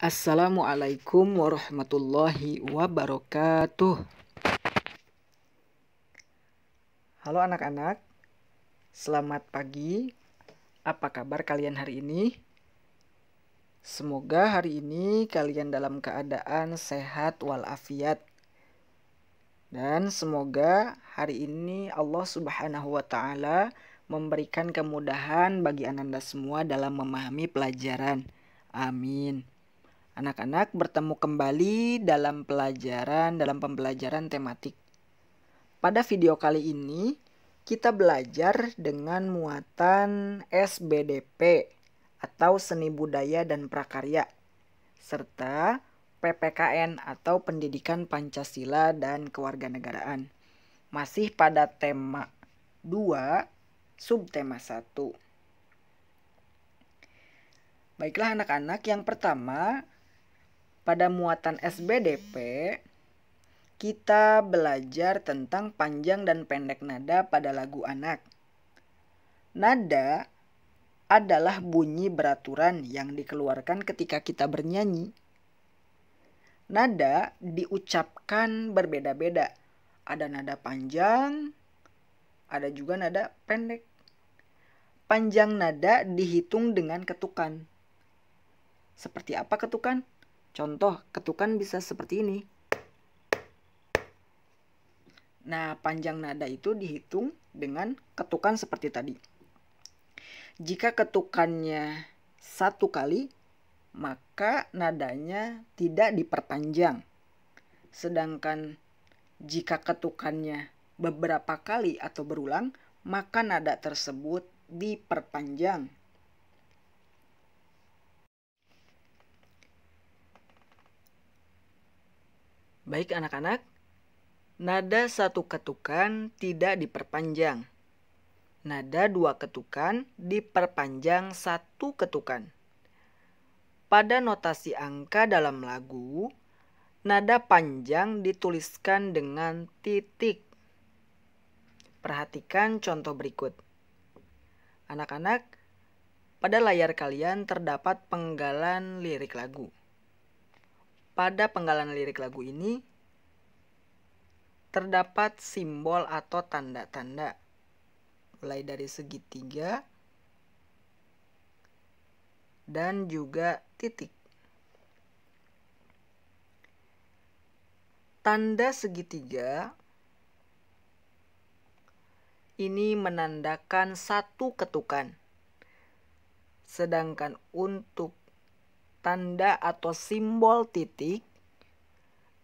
Assalamualaikum warahmatullahi wabarakatuh. Halo anak-anak, selamat pagi. Apa kabar kalian hari ini? Semoga hari ini kalian dalam keadaan sehat walafiat. Dan semoga hari ini Allah Subhanahu wa taala memberikan kemudahan bagi ananda semua dalam memahami pelajaran. Amin. Anak-anak bertemu kembali dalam pelajaran dalam pembelajaran tematik. Pada video kali ini kita belajar dengan muatan SBDP atau seni budaya dan prakarya serta PPKN atau pendidikan Pancasila dan kewarganegaraan. Masih pada tema 2 subtema 1. Baiklah anak-anak, yang pertama pada muatan SBDP, kita belajar tentang panjang dan pendek nada pada lagu anak. Nada adalah bunyi beraturan yang dikeluarkan ketika kita bernyanyi. Nada diucapkan berbeda-beda. Ada nada panjang, ada juga nada pendek. Panjang nada dihitung dengan ketukan. Seperti apa ketukan? Contoh, ketukan bisa seperti ini. Nah, panjang nada itu dihitung dengan ketukan seperti tadi. Jika ketukannya satu kali, maka nadanya tidak diperpanjang. Sedangkan jika ketukannya beberapa kali atau berulang, maka nada tersebut diperpanjang Baik anak-anak, nada satu ketukan tidak diperpanjang. Nada dua ketukan diperpanjang satu ketukan. Pada notasi angka dalam lagu, nada panjang dituliskan dengan titik. Perhatikan contoh berikut. Anak-anak, pada layar kalian terdapat penggalan lirik lagu. Pada penggalan lirik lagu ini, terdapat simbol atau tanda-tanda mulai dari segitiga dan juga titik. Tanda segitiga ini menandakan satu ketukan. Sedangkan untuk tanda atau simbol titik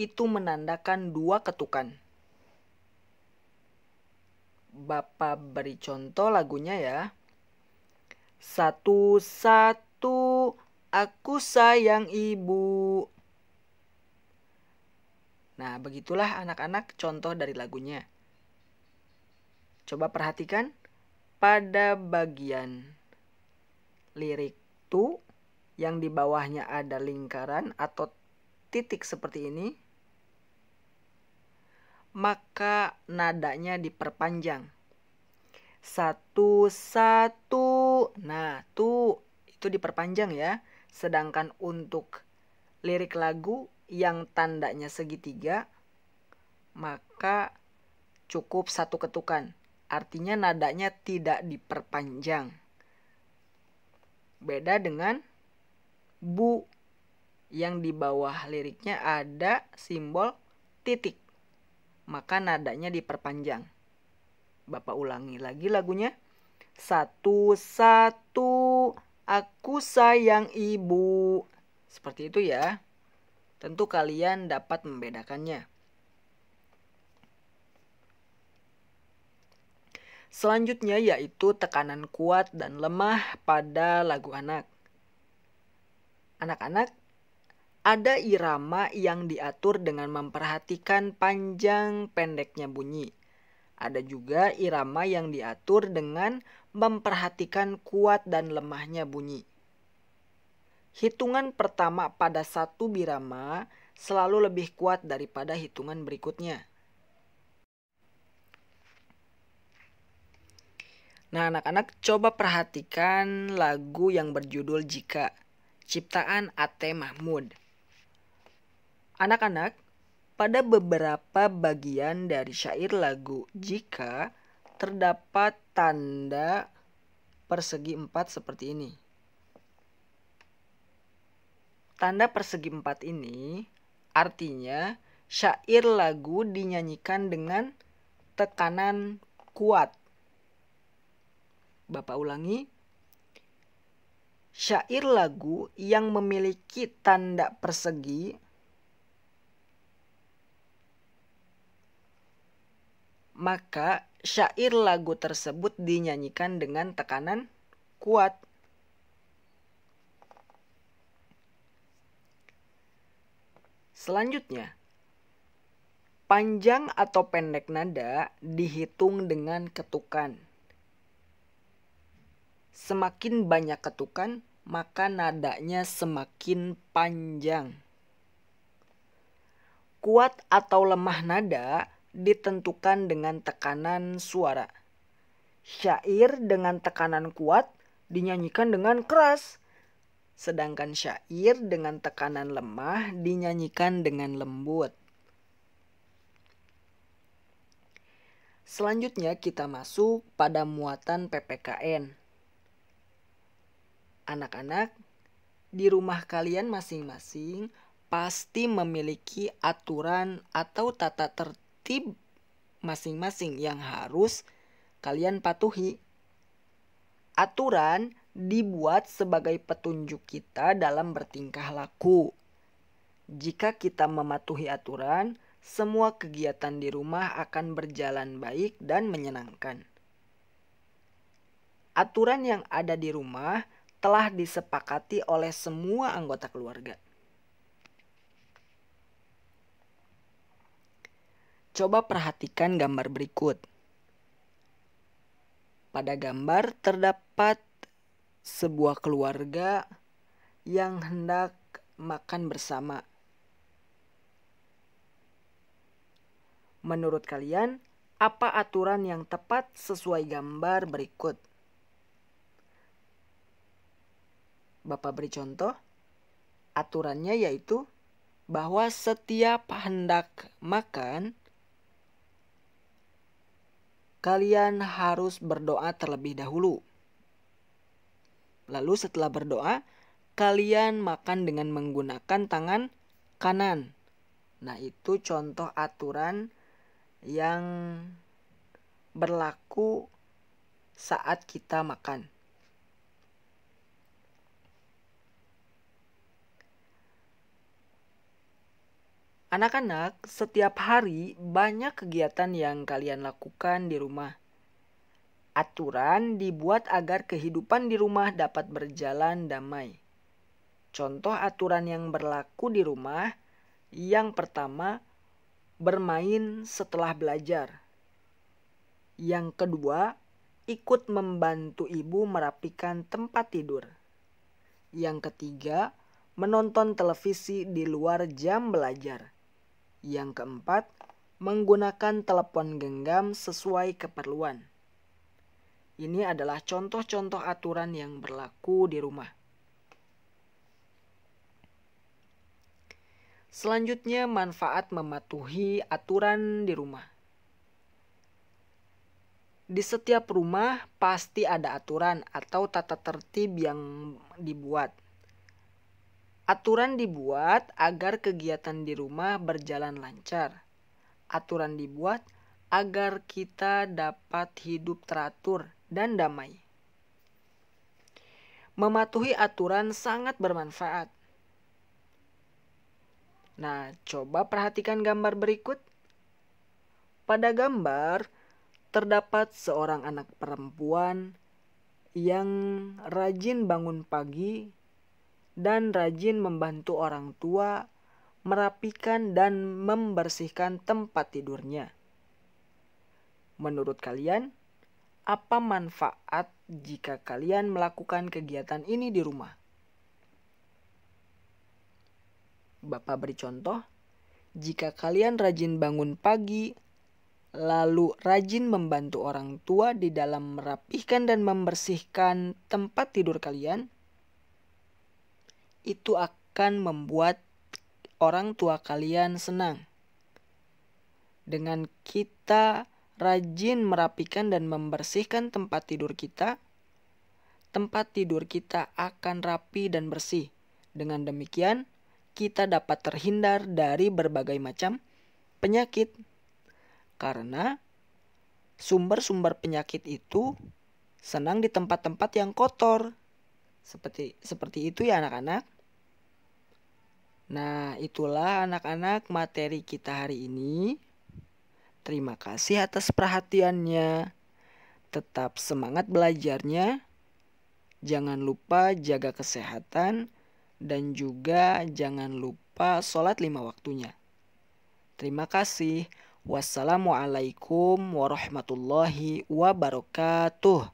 itu menandakan dua ketukan. Bapak beri contoh lagunya ya. Satu-satu aku sayang ibu. Nah, begitulah anak-anak contoh dari lagunya. Coba perhatikan pada bagian lirik tu yang di bawahnya ada lingkaran atau titik seperti ini maka nadanya diperpanjang. Satu, satu, nah tuh itu diperpanjang ya. Sedangkan untuk lirik lagu yang tandanya segitiga, maka cukup satu ketukan. Artinya nadanya tidak diperpanjang. Beda dengan bu yang di bawah liriknya ada simbol titik maka nadanya diperpanjang. Bapak ulangi lagi lagunya. Satu-satu aku sayang ibu. Seperti itu ya. Tentu kalian dapat membedakannya. Selanjutnya yaitu tekanan kuat dan lemah pada lagu anak. Anak-anak ada irama yang diatur dengan memperhatikan panjang pendeknya bunyi. Ada juga irama yang diatur dengan memperhatikan kuat dan lemahnya bunyi. Hitungan pertama pada satu birama selalu lebih kuat daripada hitungan berikutnya. Nah, anak-anak coba perhatikan lagu yang berjudul Jika, ciptaan Ate Mahmud. Anak-anak, pada beberapa bagian dari syair lagu jika terdapat tanda persegi empat seperti ini. Tanda persegi empat ini artinya syair lagu dinyanyikan dengan tekanan kuat. Bapak ulangi, syair lagu yang memiliki tanda persegi maka syair lagu tersebut dinyanyikan dengan tekanan kuat. Selanjutnya, panjang atau pendek nada dihitung dengan ketukan. Semakin banyak ketukan, maka nadanya semakin panjang. Kuat atau lemah nada ditentukan dengan tekanan suara. Syair dengan tekanan kuat dinyanyikan dengan keras, sedangkan syair dengan tekanan lemah dinyanyikan dengan lembut. Selanjutnya kita masuk pada muatan PPKN. Anak-anak, di rumah kalian masing-masing pasti memiliki aturan atau tata tertib bukti masing-masing yang harus kalian patuhi. Aturan dibuat sebagai petunjuk kita dalam bertingkah laku. Jika kita mematuhi aturan, semua kegiatan di rumah akan berjalan baik dan menyenangkan. Aturan yang ada di rumah telah disepakati oleh semua anggota keluarga. Coba perhatikan gambar berikut. Pada gambar terdapat sebuah keluarga yang hendak makan bersama. Menurut kalian, apa aturan yang tepat sesuai gambar berikut? Bapak beri contoh. Aturannya yaitu bahwa setiap hendak makan kalian harus berdoa terlebih dahulu. Lalu setelah berdoa, kalian makan dengan menggunakan tangan kanan. Nah, itu contoh aturan yang berlaku saat kita makan. Anak-anak, setiap hari banyak kegiatan yang kalian lakukan di rumah. Aturan dibuat agar kehidupan di rumah dapat berjalan damai. Contoh aturan yang berlaku di rumah yang pertama, bermain setelah belajar. Yang kedua, ikut membantu ibu merapikan tempat tidur. Yang ketiga, menonton televisi di luar jam belajar. Yang keempat, menggunakan telepon genggam sesuai keperluan. Ini adalah contoh-contoh aturan yang berlaku di rumah. Selanjutnya, manfaat mematuhi aturan di rumah. Di setiap rumah pasti ada aturan atau tata tertib yang dibuat. Aturan dibuat agar kegiatan di rumah berjalan lancar. Aturan dibuat agar kita dapat hidup teratur dan damai. Mematuhi aturan sangat bermanfaat. Nah, coba perhatikan gambar berikut. Pada gambar terdapat seorang anak perempuan yang rajin bangun pagi dan rajin membantu orang tua merapikan dan membersihkan tempat tidurnya. Menurut kalian, apa manfaat jika kalian melakukan kegiatan ini di rumah? Bapak beri contoh, jika kalian rajin bangun pagi, lalu rajin membantu orang tua di dalam merapihkan dan membersihkan tempat tidur kalian, itu akan membuat orang tua kalian senang. Dengan kita rajin merapikan dan membersihkan tempat tidur kita, tempat tidur kita akan rapi dan bersih. Dengan demikian, kita dapat terhindar dari berbagai macam penyakit. Karena sumber-sumber penyakit itu senang di tempat-tempat yang kotor. Seperti seperti itu ya anak-anak. Nah, itulah anak-anak materi kita hari ini. Terima kasih atas perhatiannya. Tetap semangat belajarnya. Jangan lupa jaga kesehatan dan juga jangan lupa sholat lima waktunya. Terima kasih. Wassalamualaikum warahmatullahi wabarakatuh.